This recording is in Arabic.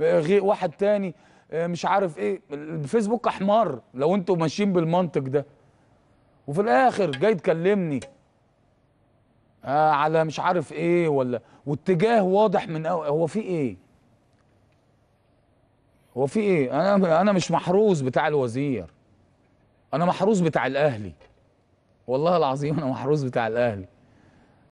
غير واحد تاني آه، مش عارف ايه الفيسبوك احمر لو انتوا ماشيين بالمنطق ده وفي الاخر جاي تكلمني آه، على مش عارف ايه ولا واتجاه واضح من أو هو في ايه هو في ايه انا انا مش محروس بتاع الوزير انا محروس بتاع الاهلي والله العظيم انا محروس بتاع الاهلي